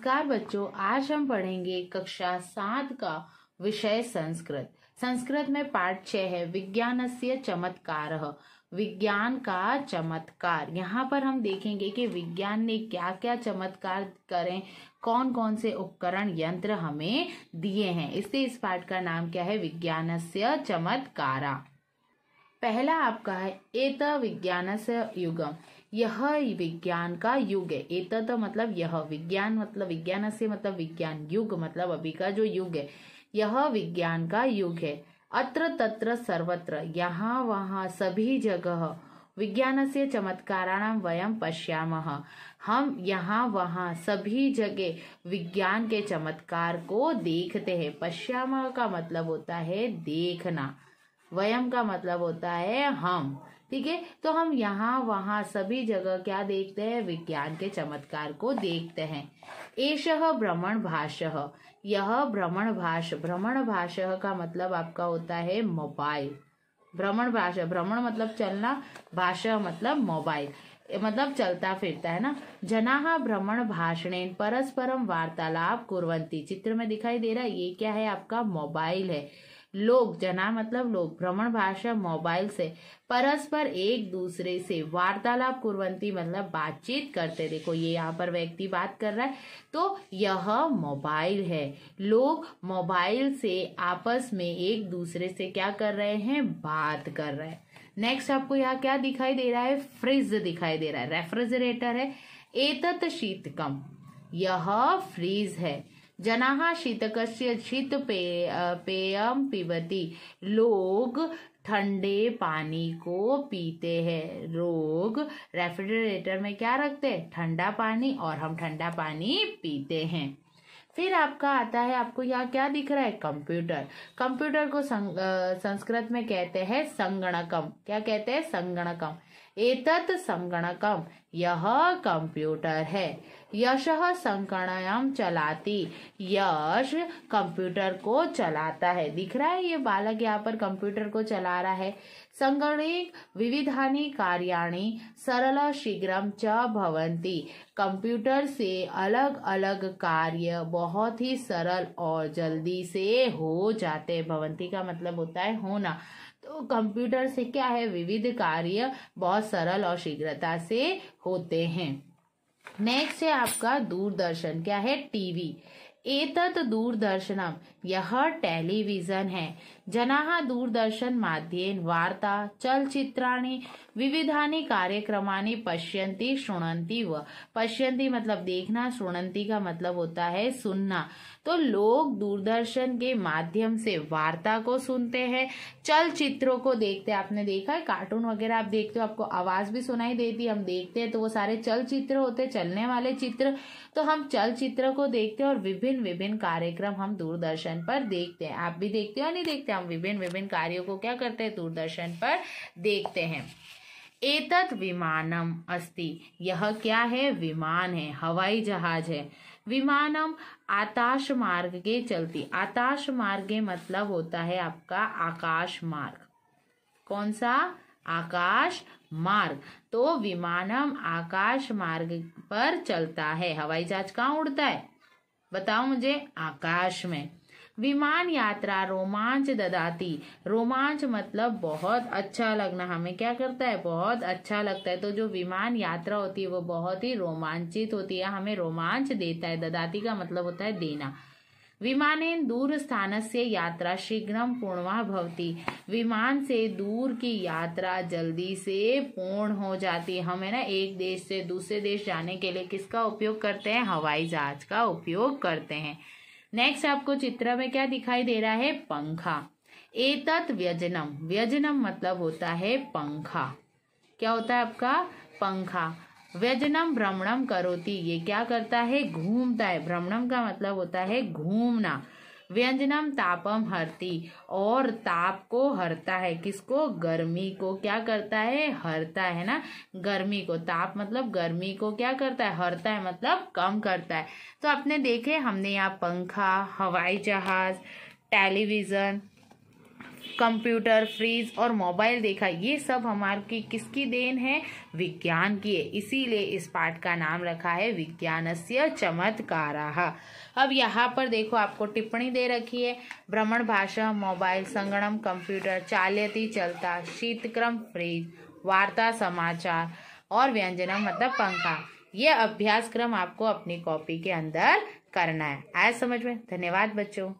नमस्कार बच्चों आज हम पढ़ेंगे कक्षा सात का विषय संस्कृत संस्कृत में पाठ छह है विज्ञान से चमत्कार विज्ञान का चमत्कार यहाँ पर हम देखेंगे कि विज्ञान ने क्या क्या चमत्कार करें कौन कौन से उपकरण यंत्र हमें दिए हैं इससे इस पाठ का नाम क्या है विज्ञान से चमत्कारा पहला आपका है एत विज्ञान से युगम यह विज्ञान का युग है तो मतलब यह विज्ञान मतलब विज्ञान से मतलब विज्ञान युग मतलब अभी का जो युग है यह विज्ञान का युग है अत्र तत्र सर्वत्र यहाँ वहाँ सभी जगह विज्ञान से चमत्काराणाम वयम पश्याम हम यहाँ वहाँ सभी जगह विज्ञान के चमत्कार को देखते हैं पश्याम का मतलब होता है देखना वयम का मतलब होता है हम ठीक है तो हम यहाँ वहाँ सभी जगह क्या देखते हैं विज्ञान के चमत्कार को देखते हैं एश भ्रमण भाष यह भ्रमण भाष भ्रमण भाष का मतलब आपका होता है मोबाइल भ्रमण भाष भ्रमण मतलब चलना भाषा मतलब मोबाइल मतलब चलता फिरता है ना जना भ्रमण भाषण परस्परम वार्तालाप कुरवंती चित्र में दिखाई दे रहा है ये क्या है आपका मोबाइल है लोग जना मतलब लोग भ्रमण भाषा मोबाइल से परस्पर एक दूसरे से वार्तालाप कुरवंती मतलब बातचीत करते देखो ये यहाँ पर व्यक्ति बात कर रहा है तो यह मोबाइल है लोग मोबाइल से आपस में एक दूसरे से क्या कर रहे हैं बात कर रहे हैं नेक्स्ट आपको यहाँ क्या दिखाई दे रहा है फ्रिज दिखाई दे रहा है रेफ्रिजरेटर है एतत शीतकम यह फ्रिज है जना शीतक शीतपेय पेय पिबती लोग ठंडे पानी को पीते हैं लोग रेफ्रिजरेटर में क्या रखते हैं ठंडा पानी और हम ठंडा पानी पीते हैं फिर आपका आता है आपको यहाँ क्या दिख रहा है कंप्यूटर कंप्यूटर को संग, आ, संस्कृत में कहते हैं संगणकम क्या कहते हैं संगणकम एतत संगणकम यह कंप्यूटर है यश संगणयम चलाती यश कंप्यूटर को चलाता है दिख रहा है ये बालक यहाँ पर कंप्यूटर को चला रहा है संगणिक विविधानी कार्याणी सरल शीघ्रम च भवंती कंप्यूटर से अलग अलग कार्य बहुत ही सरल और जल्दी से हो जाते हैं भवंती का मतलब होता है होना तो कंप्यूटर से क्या है विविध कार्य बहुत सरल और शीघ्रता से होते हैं नेक्स्ट है आपका दूरदर्शन क्या है टीवी एतत दूरदर्शनम यह टेलीविजन है जनाहा दूरदर्शन माध्यम वार्ता चलचित्राणि विविधानी कार्यक्रम पश्यंती सुनन्ति व पश्यंती मतलब देखना सुनन्ति का मतलब होता है सुनना तो लोग दूरदर्शन के माध्यम से वार्ता को सुनते हैं चलचित्रों को देखते हैं आपने देखा है कार्टून वगैरह आप देखते हो आपको आवाज भी सुनाई देती है हम देखते हैं तो वो सारे चलचित्र होते चलने वाले चित्र तो हम चलचित्र को देखते हैं और विभिन्न विभिन्न कार्यक्रम हम दूरदर्शन दूरदर्शन पर देखते हैं आप भी देखते हो नहीं देखते हम विभिन्न विभिन्न कार्यों को क्या करते हैं दूरदर्शन पर देखते हैं एतत विमानम अस्ति यह क्या है विमान है हवाई जहाज है विमानम आकाश मार्ग के चलती आकाश मार्ग मतलब होता है आपका आकाश मार्ग कौन सा आकाश मार्ग तो विमानम आकाश मार्ग पर चलता है हवाई जहाज कहाँ उड़ता है बताओ मुझे आकाश में विमान यात्रा रोमांच ददाती रोमांच मतलब बहुत अच्छा लगना हमें क्या करता है बहुत अच्छा लगता है तो जो विमान यात्रा होती है वो बहुत ही रोमांचित होती है हमें रोमांच देता है ददाती का मतलब होता है देना विमान दूर स्थान से यात्रा शीघ्र पूर्णवा भवती विमान से दूर की यात्रा जल्दी से पूर्ण हो जाती है हम है ना एक देश से दूसरे देश जाने के लिए किसका उपयोग करते हैं हवाई जहाज का उपयोग करते हैं नेक्स्ट आपको चित्र में क्या दिखाई दे रहा है पंखा एतत व्यजनम व्यजनम मतलब होता है पंखा क्या होता है आपका पंखा व्यजनम भ्रमणम करोती ये क्या करता है घूमता है भ्रमणम का मतलब होता है घूमना व्यंजनम तापम हरती और ताप को हरता है किसको गर्मी को क्या करता है हरता है ना गर्मी को ताप मतलब गर्मी को क्या करता है हरता है मतलब कम करता है तो आपने देखे हमने यहाँ पंखा हवाई जहाज टेलीविज़न कंप्यूटर फ्रिज और मोबाइल देखा ये सब हमारे की किसकी देन है विज्ञान की है इसीलिए इस पाठ का नाम रखा है विज्ञान से चमत्कार अब यहाँ पर देखो आपको टिप्पणी दे रखी है भ्रमण भाषा मोबाइल संगणम कंप्यूटर चालती चलता शीतक्रम फ्रिज वार्ता समाचार और व्यंजनम मतलब पंखा ये अभ्यासक्रम आपको अपनी कॉपी के अंदर करना है आया समझ में धन्यवाद बच्चों